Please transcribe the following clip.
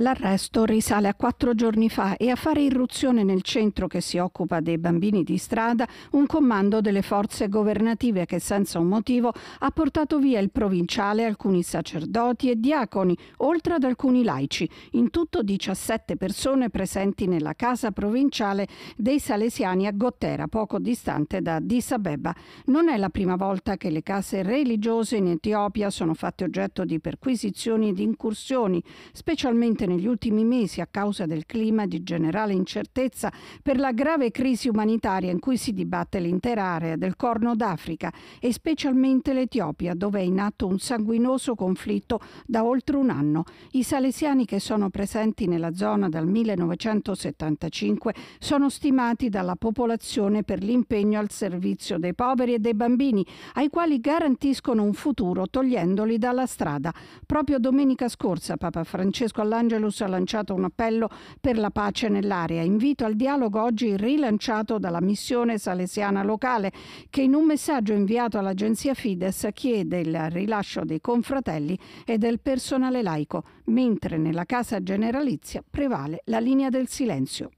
L'arresto risale a quattro giorni fa e a fare irruzione nel centro che si occupa dei bambini di strada un comando delle forze governative che senza un motivo ha portato via il provinciale, alcuni sacerdoti e diaconi, oltre ad alcuni laici, in tutto 17 persone presenti nella casa provinciale dei Salesiani a Gottera, poco distante da Addis Abeba. Non è la prima volta che le case religiose in Etiopia sono fatte oggetto di perquisizioni ed incursioni, specialmente negli ultimi mesi a causa del clima di generale incertezza per la grave crisi umanitaria in cui si dibatte l'intera area del Corno d'Africa e specialmente l'Etiopia, dove è in atto un sanguinoso conflitto da oltre un anno. I salesiani che sono presenti nella zona dal 1975 sono stimati dalla popolazione per l'impegno al servizio dei poveri e dei bambini, ai quali garantiscono un futuro togliendoli dalla strada. Proprio domenica scorsa Papa Francesco all'Angelo Angelus ha lanciato un appello per la pace nell'area. Invito al dialogo oggi rilanciato dalla missione salesiana locale che in un messaggio inviato all'agenzia Fides chiede il rilascio dei confratelli e del personale laico, mentre nella casa generalizia prevale la linea del silenzio.